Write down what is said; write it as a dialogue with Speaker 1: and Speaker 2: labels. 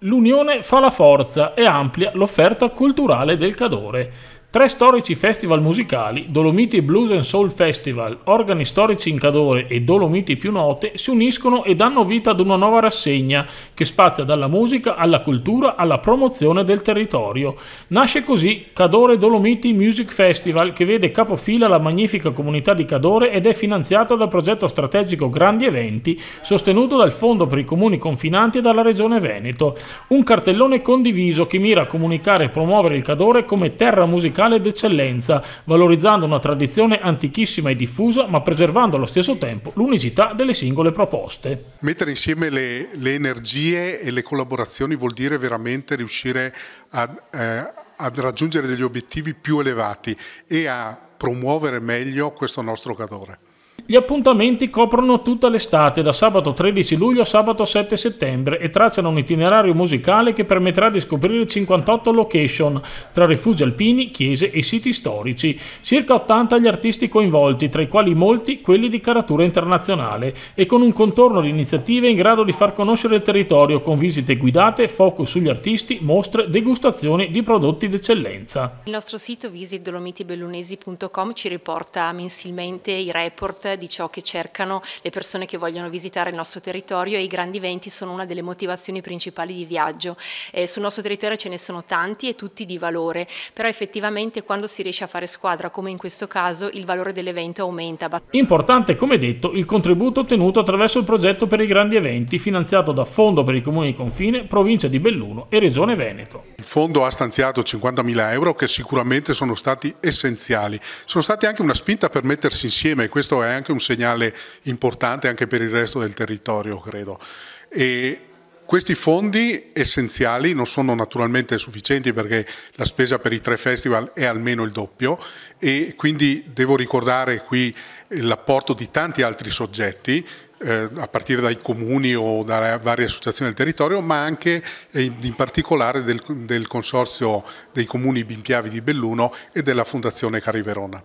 Speaker 1: L'unione fa la forza e amplia l'offerta culturale del Cadore. Tre storici festival musicali, Dolomiti Blues and Soul Festival, organi storici in Cadore e Dolomiti più note, si uniscono e danno vita ad una nuova rassegna che spazia dalla musica alla cultura alla promozione del territorio. Nasce così Cadore Dolomiti Music Festival che vede capofila la magnifica comunità di Cadore ed è finanziato dal progetto strategico Grandi Eventi, sostenuto dal Fondo per i Comuni Confinanti e dalla Regione Veneto. Un cartellone condiviso che mira a comunicare e promuovere il Cadore come terra musicale locale d'eccellenza, valorizzando una tradizione antichissima e diffusa, ma preservando allo stesso tempo l'unicità delle singole proposte.
Speaker 2: Mettere insieme le, le energie e le collaborazioni vuol dire veramente riuscire a, eh, a raggiungere degli obiettivi più elevati e a promuovere meglio questo nostro cadore.
Speaker 1: Gli appuntamenti coprono tutta l'estate, da sabato 13 luglio a sabato 7 settembre, e tracciano un itinerario musicale che permetterà di scoprire 58 location, tra rifugi alpini, chiese e siti storici. Circa 80 gli artisti coinvolti, tra i quali molti quelli di caratura internazionale, e con un contorno di iniziative in grado di far conoscere il territorio con visite guidate, focus sugli artisti, mostre, degustazioni di prodotti d'eccellenza.
Speaker 3: Il nostro sito visitdolomitibellunesi.com ci riporta mensilmente i report di ciò che cercano le persone che vogliono visitare il nostro territorio e i grandi eventi sono una delle motivazioni principali di viaggio. Eh, sul nostro territorio ce ne sono tanti e tutti di valore, però effettivamente quando si riesce a fare squadra, come in questo caso, il valore dell'evento aumenta. Importante,
Speaker 1: come detto, il contributo ottenuto attraverso il progetto per i grandi eventi, finanziato da Fondo per i Comuni di Confine, Provincia di Belluno e Regione Veneto.
Speaker 2: Il fondo ha stanziato 50.000 euro che sicuramente sono stati essenziali. Sono stati anche una spinta per mettersi insieme, questo è anche un segnale importante anche per il resto del territorio, credo. E questi fondi essenziali non sono naturalmente sufficienti perché la spesa per i tre festival è almeno il doppio e quindi devo ricordare qui l'apporto di tanti altri soggetti eh, a partire dai comuni o dalle varie associazioni del territorio, ma anche eh, in, in particolare del, del, Consorzio dei Comuni Bimpiavi di Belluno e della Fondazione Cari Verona.